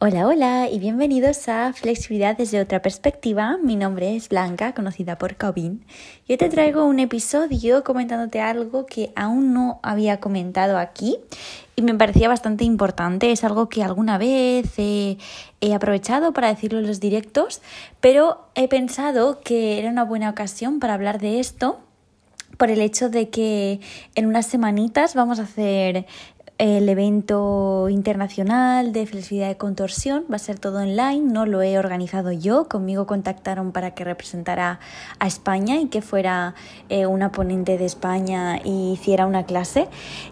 Hola, hola y bienvenidos a Flexibilidad desde otra perspectiva. Mi nombre es Blanca, conocida por Cobin. Yo te traigo un episodio comentándote algo que aún no había comentado aquí y me parecía bastante importante. Es algo que alguna vez he aprovechado para decirlo en los directos, pero he pensado que era una buena ocasión para hablar de esto por el hecho de que en unas semanitas vamos a hacer el evento internacional de flexibilidad de contorsión va a ser todo online, no lo he organizado yo, conmigo contactaron para que representara a España y que fuera eh, una ponente de España y e hiciera una clase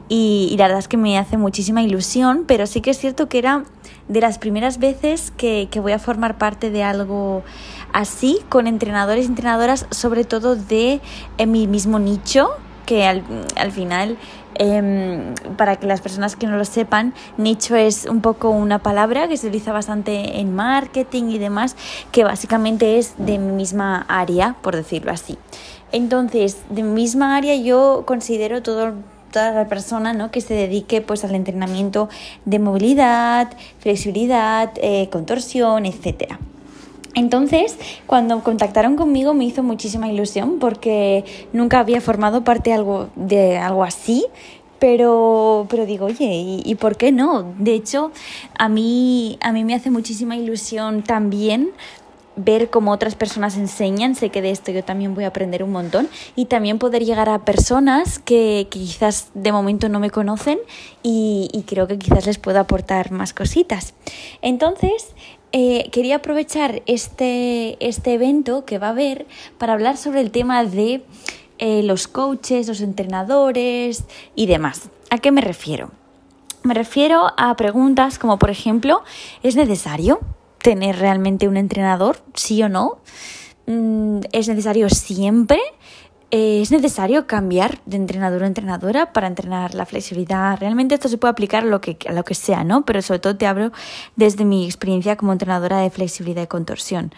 y, la verdad es que me hace muchísima ilusión, pero sí que es cierto que era de las primeras veces que, voy a formar parte de algo así con entrenadores y entrenadoras sobre todo de eh, mi mismo nicho que al, al final, em, para que las personas que no lo sepan, nicho es un poco una palabra que se utiliza bastante en marketing y demás, que básicamente es de mi misma área, por decirlo así. Entonces, de misma área yo considero todo toda la persona ¿no? que se dedique pues al entrenamiento de movilidad, flexibilidad, eh, contorsión, etcétera. Entonces, cuando contactaron conmigo me hizo muchísima ilusión porque nunca había formado parte de algo, así. Pero, pero digo, oye, ¿y, por qué no? De hecho, a mí, a mí me hace muchísima ilusión también ver cómo otras personas enseñan, sé que de esto yo también voy a aprender un montón y también poder llegar a personas que, quizás de momento no me conocen y, y, creo que quizás les puedo aportar más cositas. Entonces, eh, quería aprovechar este, este, evento que va a haber para hablar sobre el tema de eh, los coaches, los entrenadores y demás. ¿A qué me refiero? Me refiero a preguntas como por ejemplo, ¿es necesario tener realmente un entrenador? ¿Sí o no? Mm, ¿Es necesario siempre? ¿Es necesario cambiar de entrenador a entrenadora para entrenar la flexibilidad? Realmente esto se puede aplicar a lo que, a lo que sea, ¿no? Pero sobre todo te hablo desde mi experiencia como entrenadora de flexibilidad y contorsión.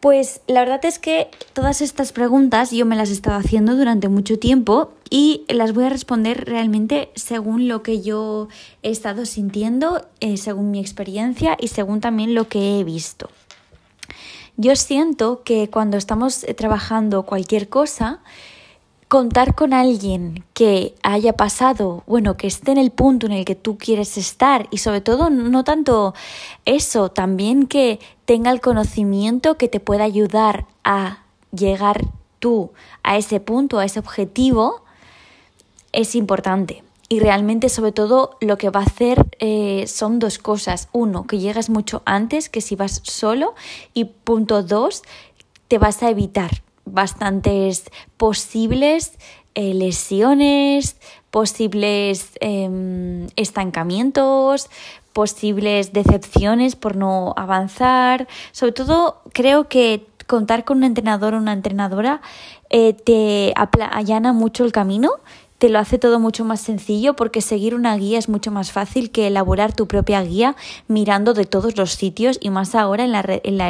Pues la verdad es que todas estas preguntas yo me las he estado haciendo durante mucho tiempo y las voy a responder realmente según lo que yo he estado sintiendo, eh, según mi experiencia y según también lo que he visto. Yo siento que cuando estamos eh, trabajando cualquier cosa, contar con alguien que haya pasado, bueno, que esté en el punto en el que tú quieres estar y sobre todo no tanto eso, también que tenga el conocimiento que te pueda ayudar a llegar tú a ese punto, a ese objetivo, es importante. Y realmente, sobre todo, lo que va a hacer eh, son dos cosas. Uno, que llegas mucho antes que si vas solo. Y punto dos, te vas a evitar bastantes posibles eh, lesiones, posibles em, estancamientos, posibles decepciones por no avanzar. Sobre todo, creo que contar con un entrenador o una entrenadora eh, te allana mucho el camino te lo hace todo mucho más sencillo porque seguir una guía es mucho más fácil que elaborar tu propia guía mirando de todos los sitios y más ahora en la,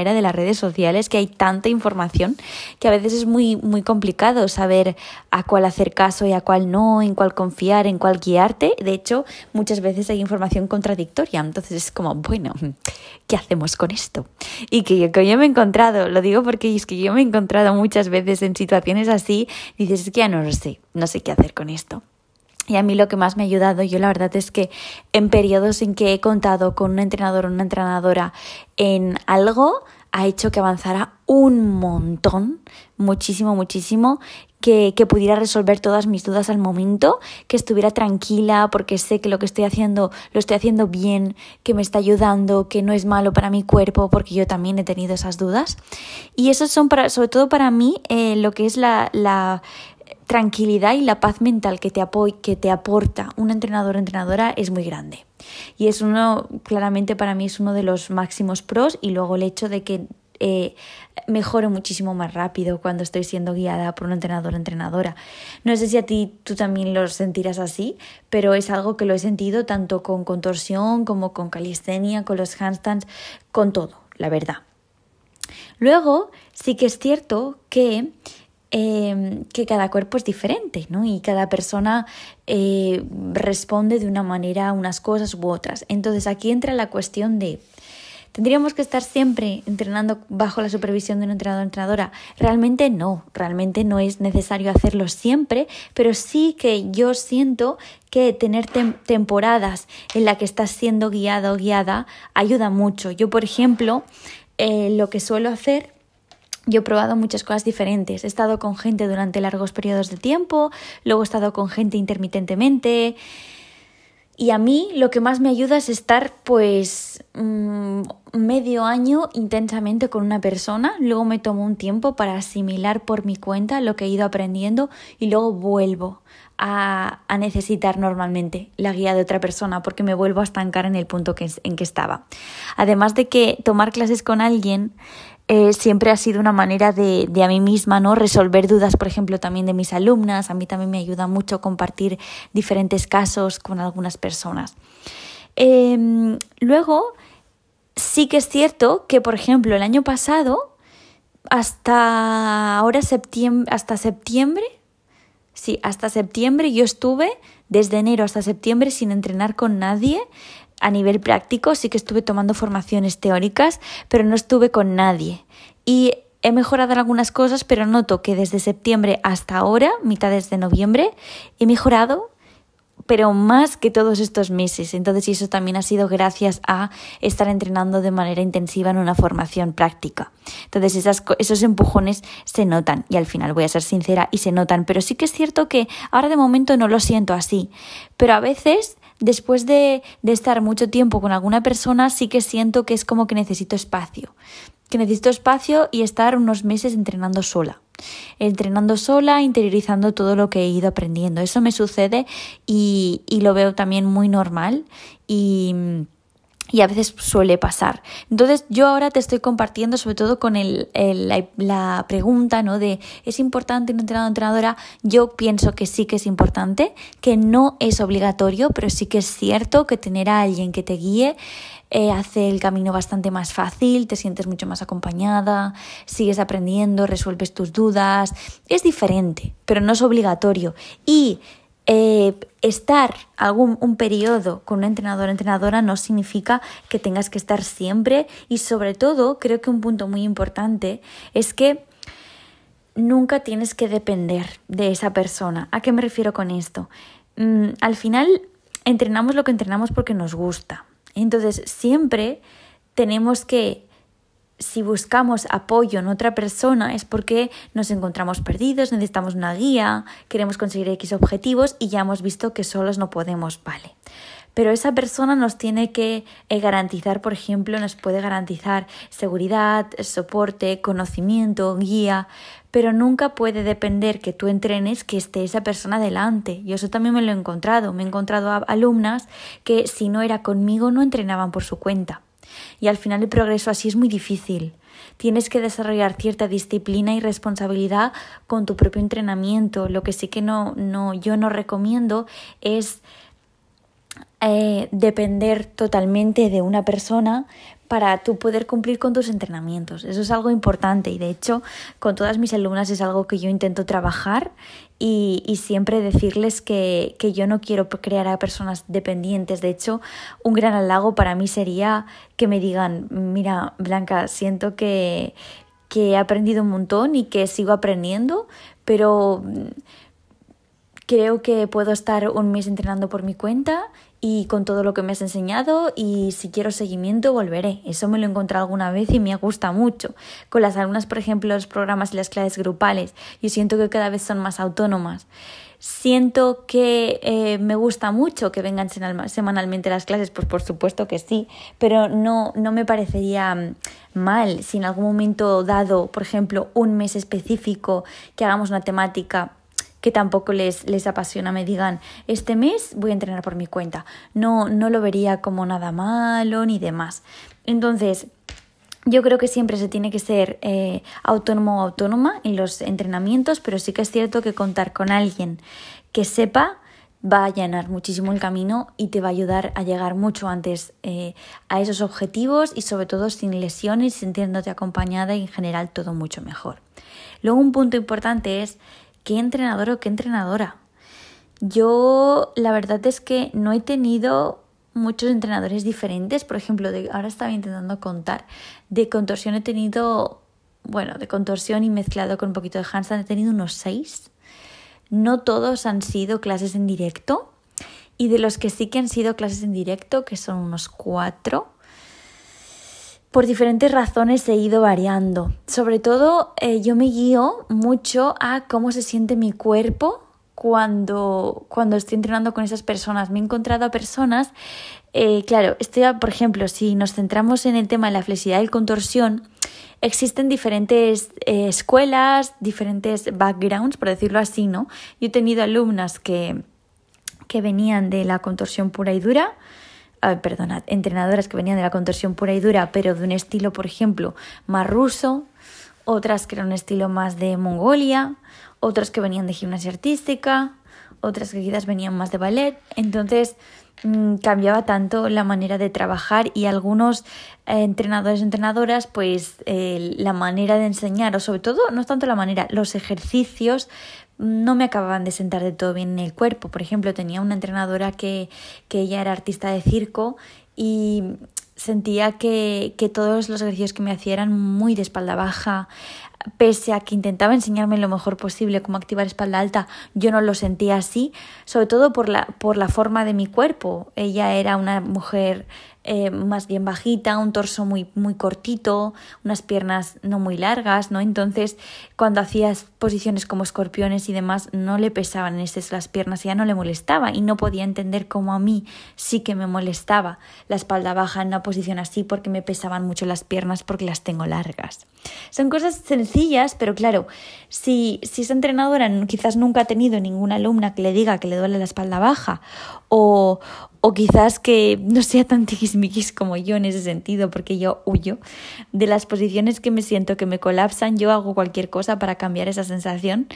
era de las redes sociales que hay tanta información que a veces es muy, muy complicado saber a cuál hacer caso y a cuál no, en cuál confiar, en cuál guiarte. De hecho, muchas veces hay información contradictoria, entonces es como, bueno, ¿qué hacemos con esto? Y que yo, que yo me he encontrado, lo digo porque es que yo me he encontrado muchas veces en situaciones así, dices, es que ya no lo sé no sé qué hacer con esto. Y a mí lo que más me ha ayudado, yo la verdad es que en periodos en que he contado con un entrenador o una entrenadora en algo, ha hecho que avanzara un montón, muchísimo, muchísimo, que, pudiera resolver todas mis dudas al momento, que estuviera tranquila porque sé que lo que estoy haciendo lo estoy haciendo bien, que me está ayudando, que no es malo para mi cuerpo porque yo también he tenido esas dudas. Y eso son para, sobre todo para mí eh, lo que es la, la, tranquilidad y la paz mental que te, que te aporta un entrenador entrenadora es muy grande. Y es uno, claramente para mí es uno de los máximos pros y luego el hecho de que mejore eh, mejoro muchísimo más rápido cuando estoy siendo guiada por un entrenador entrenadora. No sé si a ti tú también lo sentirás así, pero es algo que lo he sentido tanto con contorsión como con calistenia, con los handstands, con todo, la verdad. Luego, sí que es cierto que Em, que cada cuerpo es diferente, ¿no? Y cada persona eh, responde de una manera a unas cosas u otras. Entonces aquí entra la cuestión de ¿Tendríamos que estar siempre entrenando bajo la supervisión de un entrenador o entrenadora? Realmente no, realmente no es necesario hacerlo siempre, pero sí que yo siento que tener temporadas en las que estás siendo guiado o guiada ayuda mucho. Yo, por ejemplo, eh, lo que suelo hacer yo he probado muchas cosas diferentes. He estado con gente durante largos periodos de tiempo, luego he estado con gente intermitentemente. Y a mí lo que más me ayuda es estar pues mm, medio año intensamente con una persona, luego me tomo un tiempo para asimilar por mi cuenta lo que he ido aprendiendo y luego vuelvo a, necesitar normalmente la guía de otra persona porque me vuelvo a estancar en el punto en que estaba. Además de que tomar clases con alguien eh, siempre ha sido una manera de, a mí misma no resolver dudas, por ejemplo, también de mis alumnas. A mí también me ayuda mucho compartir diferentes casos con algunas personas. Em, luego, sí que es cierto que, por ejemplo, el año pasado, hasta ahora septiembre, hasta septiembre, sí, hasta septiembre yo estuve desde enero hasta septiembre sin entrenar con nadie, a nivel práctico, sí que estuve tomando formaciones teóricas, pero no estuve con nadie. Y he mejorado algunas cosas, pero noto que desde septiembre hasta ahora, mitad de noviembre, he mejorado pero más que todos estos meses. Entonces, eso también ha sido gracias a estar entrenando de manera intensiva en una formación práctica. Entonces, esos empujones se notan y al final voy a ser sincera y se notan. Pero sí que es cierto que ahora de momento no lo siento así. Pero a veces después de, estar mucho tiempo con alguna persona, sí que siento que es como que necesito espacio, que necesito espacio y estar unos meses entrenando sola entrenando sola, interiorizando todo lo que he ido aprendiendo. Eso me sucede y, y lo veo también muy normal y y a veces suele pasar. Entonces yo ahora te estoy compartiendo sobre todo con el, la, pregunta ¿no? de ¿es importante un entrenador o entrenadora? Yo pienso que sí que es importante, que no es obligatorio, pero sí que es cierto que tener a alguien que te guíe eh, hace el camino bastante más fácil, te sientes mucho más acompañada, sigues aprendiendo, resuelves tus dudas. Es diferente, pero no es obligatorio. Y eh, estar algún un periodo con un entrenador o entrenadora no significa que tengas que estar siempre y sobre todo creo que un punto muy importante es que nunca tienes que depender de esa persona. ¿A qué me refiero con esto? Mm, al final entrenamos lo que entrenamos porque nos gusta. Entonces siempre tenemos que si buscamos apoyo en otra persona es porque nos encontramos perdidos, necesitamos una guía, queremos conseguir X objetivos y ya hemos visto que solos no podemos, vale. Pero esa persona nos tiene que eh, garantizar, por ejemplo, nos puede garantizar seguridad, soporte, conocimiento, guía, pero nunca puede depender que tú entrenes que esté esa persona delante. Yo eso también me lo he encontrado. Me he encontrado alumnas que si no era conmigo no entrenaban por su cuenta y al final el progreso así es muy difícil. Tienes que desarrollar cierta disciplina y responsabilidad con tu propio entrenamiento. Lo que sí que no, yo no recomiendo es eh, depender totalmente de una persona para tú poder cumplir con tus entrenamientos. Eso es algo importante y de hecho con todas mis alumnas es algo que yo intento trabajar y, siempre decirles que, yo no quiero crear a personas dependientes. De hecho, un gran halago para mí sería que me digan, mira, Blanca, siento que, que he aprendido un montón y que sigo aprendiendo, pero mm, creo que puedo estar un mes entrenando por mi cuenta y con todo lo que me has enseñado y si quiero seguimiento volveré. Eso me lo he encontrado alguna vez y me gusta mucho. Con las alumnas, por ejemplo, los programas y las clases grupales, yo siento que cada vez son más autónomas. Siento que eh, me gusta mucho que vengan semanalmente las clases, pues por supuesto que sí, pero no, no me parecería mm, mal si en algún momento dado, por ejemplo, un mes específico que hagamos una temática que tampoco les, les apasiona me digan, este mes voy a entrenar por mi cuenta. No, no lo vería como nada malo ni demás. Entonces, yo creo que siempre se tiene que ser eh, autónomo o autónoma en los entrenamientos, pero sí que es cierto que contar con alguien que sepa va a llenar muchísimo el camino y te va a ayudar a llegar mucho antes eh, a esos objetivos y sobre todo sin lesiones, sintiéndote acompañada y en general todo mucho mejor. Luego un punto importante es qué entrenador o qué entrenadora. Yo la verdad es que no he tenido muchos entrenadores diferentes. Por ejemplo, ahora estaba intentando contar. De contorsión he tenido, bueno, de contorsión y mezclado con un poquito de handstand he tenido unos seis. No todos han sido clases en directo. Y de los que sí que han sido clases en directo, que son unos cuatro, por diferentes razones he ido variando. Sobre todo eh, yo me guío mucho a cómo se siente mi cuerpo cuando, cuando estoy entrenando con esas personas. Me he encontrado a personas, eh, claro, estoy por ejemplo, si nos centramos en el tema de la flexibilidad y contorsión, existen diferentes eh, escuelas, diferentes backgrounds, por decirlo así, ¿no? Yo he tenido alumnas que, que venían de la contorsión pura y dura, perdonad, entrenadoras que venían de la contorsión pura y dura, pero de un estilo, por ejemplo, más ruso, otras que eran un estilo más de Mongolia, otras que venían de gimnasia artística, otras que quizás venían más de ballet. Entonces mm, cambiaba tanto la manera de trabajar y algunos eh, entrenadores y entrenadoras, pues eh, la manera de enseñar, o sobre todo, no es tanto la manera, los ejercicios no me acababan de sentar de todo bien en el cuerpo. Por ejemplo, tenía una entrenadora que, ella era artista de circo y sentía que, todos los ejercicios que me hacían eran muy de espalda baja. Pese a que intentaba enseñarme lo mejor posible cómo activar espalda alta, yo no lo sentía así, sobre todo por la, por la forma de mi cuerpo. Ella era una mujer eh, más bien bajita, un torso muy, muy cortito, unas piernas no muy largas, ¿no? Entonces, cuando hacías posiciones como escorpiones y demás, no le pesaban en las piernas, ya no le molestaba y no podía entender cómo a mí sí que me molestaba la espalda baja en una posición así porque me pesaban mucho las piernas porque las tengo largas. Son cosas sencillas, pero claro, si, si esa entrenadora quizás nunca ha tenido ninguna alumna que le diga que le duele la espalda baja o, o quizás que no sea tan tiquismiquis como yo en ese sentido, porque yo huyo de las posiciones que me siento que me colapsan, yo hago cualquier cosa para cambiar esa sensación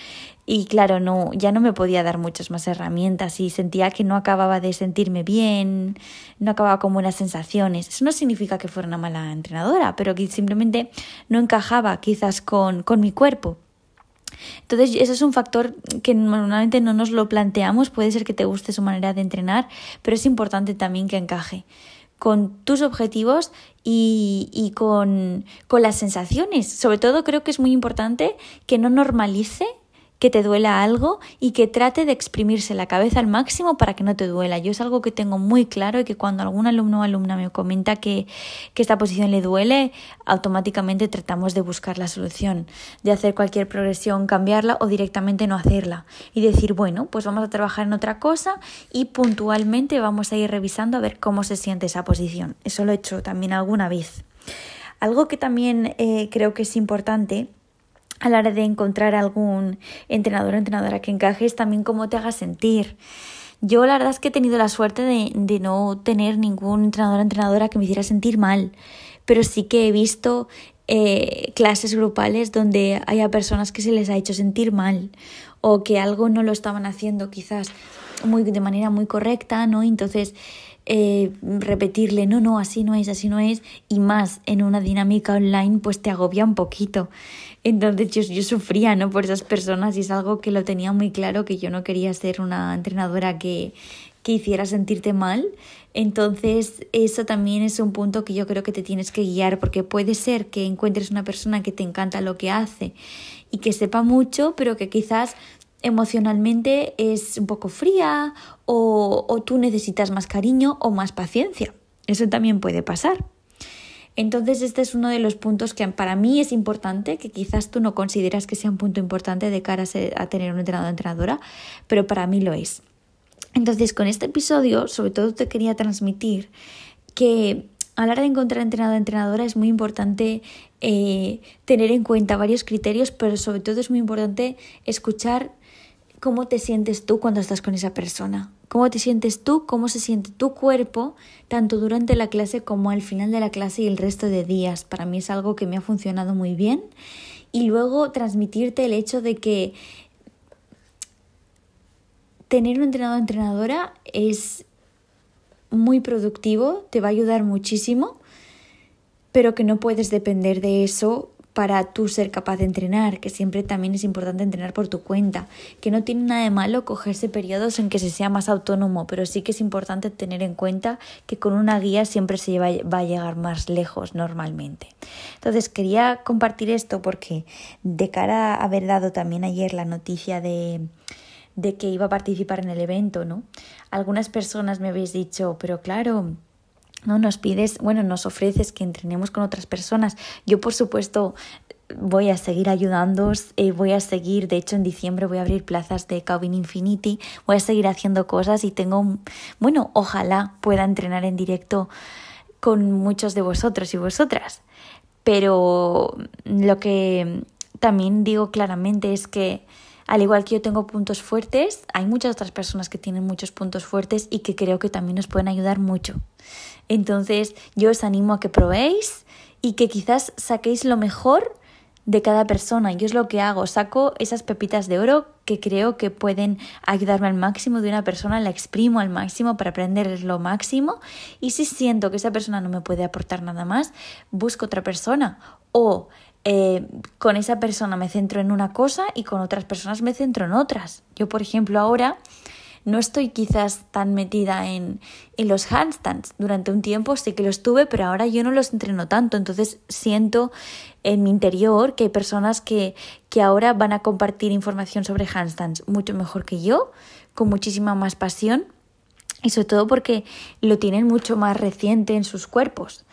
y claro, no ya no me podía dar muchas más herramientas y sentía que no acababa de sentirme bien, no acababa con buenas sensaciones. Eso no significa que fuera una mala entrenadora, pero que simplemente no encajaba quizás con, con mi cuerpo. Entonces, eso es un factor que normalmente no nos lo planteamos. Puede ser que te guste su manera de entrenar, pero es importante también que encaje con tus objetivos y, con, con las sensaciones. Sobre todo creo que es muy importante que no normalice que te duela algo y que trate de exprimirse la cabeza al máximo para que no te duela. Yo es algo que tengo muy claro y que cuando algún alumno o alumna me comenta que, esta posición le duele, automáticamente tratamos de buscar la solución, de hacer cualquier progresión, cambiarla o directamente no hacerla y decir, bueno, pues vamos a trabajar en otra cosa y puntualmente vamos a ir revisando a ver cómo se siente esa posición. Eso lo he hecho también alguna vez. Algo que también eh, creo que es importante a la hora de encontrar algún entrenador o entrenadora que encajes también cómo te haga sentir. Yo la verdad es que he tenido la suerte de, no tener ningún entrenador o entrenadora que me hiciera sentir mal, pero sí que he visto eh, clases grupales donde haya personas que se les ha hecho sentir mal o que algo no lo estaban haciendo quizás muy, de manera muy correcta, ¿no? Entonces eh, repetirle, no, no, así no es, así no es, y más en una dinámica online pues te agobia un poquito. Entonces yo, yo sufría ¿no? por esas personas y es algo que lo tenía muy claro, que yo no quería ser una entrenadora que, hiciera sentirte mal. Entonces, eso también es un punto que yo creo que te tienes que guiar, porque puede ser que encuentres una persona que te encanta lo que hace y que sepa mucho, pero que quizás emocionalmente es un poco fría o tú necesitas más cariño o más paciencia. Eso también puede pasar. Entonces este es uno de los puntos que para mí es importante, que quizás tú no consideras que sea un punto importante de cara a, tener un entrenador entrenadora, pero para mí lo es. Entonces con este episodio sobre todo te quería transmitir que a la hora de encontrar entrenador entrenadora es muy importante eh, tener en cuenta varios criterios, pero sobre todo es muy importante escuchar cómo te sientes tú cuando estás con esa persona, cómo te sientes tú, cómo se siente tu cuerpo, tanto durante la clase como al final de la clase y el resto de días. Para mí es algo que me ha funcionado muy bien. Y luego transmitirte el hecho de que tener un entrenador o entrenadora es muy productivo, te va a ayudar muchísimo, pero que no puedes depender de eso para tú ser capaz de entrenar, que siempre también es importante entrenar por tu cuenta, que no tiene nada de malo cogerse periodos en que se sea más autónomo, pero sí que es importante tener en cuenta que con una guía siempre se va a llegar más lejos normalmente. Entonces quería compartir esto porque de cara a haber dado también ayer la noticia de de que iba a participar en el evento, ¿no? Algunas personas me habéis dicho, pero claro, ¿no? Nos pides, bueno, nos ofreces que entrenemos con otras personas. Yo, por supuesto, voy a seguir ayudándoos, eh, voy a seguir, de hecho en diciembre voy a abrir plazas de Cabin Infinity, voy a seguir haciendo cosas y tengo, bueno, ojalá pueda entrenar en directo con muchos de vosotros y vosotras. Pero lo que también digo claramente es que al igual que yo tengo puntos fuertes, hay muchas otras personas que tienen muchos puntos fuertes y que creo que también nos pueden ayudar mucho. Entonces yo os animo a que probéis y que quizás saquéis lo mejor de cada persona. Yo es lo que hago, saco esas pepitas de oro que creo que pueden ayudarme al máximo de una persona, la exprimo al máximo para aprender lo máximo y si siento que esa persona no me puede aportar nada más, busco otra persona o eh, con esa persona me centro en una cosa y con otras personas me centro en otras. Yo, por ejemplo, ahora no estoy quizás tan metida en, los handstands. Durante un tiempo sí que los tuve, pero ahora yo no los entreno tanto. Entonces siento en mi interior que hay personas que, que ahora van a compartir información sobre handstands mucho mejor que yo, con muchísima más pasión y sobre todo porque lo tienen mucho más reciente en sus cuerpos.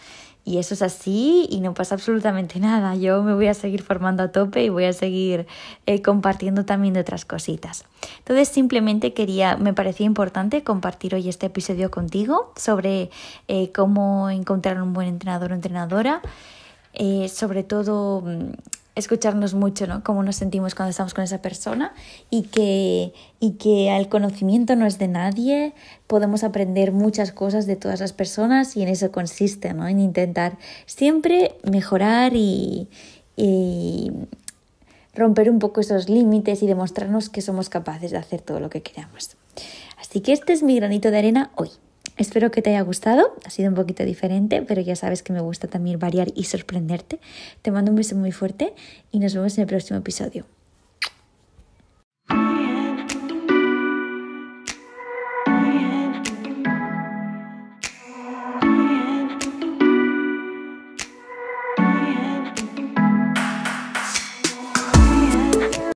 Y eso es así y no pasa absolutamente nada. Yo me voy a seguir formando a tope y voy a seguir eh, compartiendo también de otras cositas. Entonces simplemente quería, me parecía importante compartir hoy este episodio contigo sobre eh, cómo encontrar un buen entrenador o entrenadora. Eh, sobre todo mm, escucharnos mucho, ¿no? Cómo nos sentimos cuando estamos con esa persona y que, y que el conocimiento no es de nadie, podemos aprender muchas cosas de todas las personas y en eso consiste, ¿no? En intentar siempre mejorar y, y romper un poco esos límites y demostrarnos que somos capaces de hacer todo lo que queramos. Así que este es mi granito de arena hoy. Espero que te haya gustado, ha sido un poquito diferente, pero ya sabes que me gusta también variar y sorprenderte. Te mando un beso muy fuerte y nos vemos en el próximo episodio.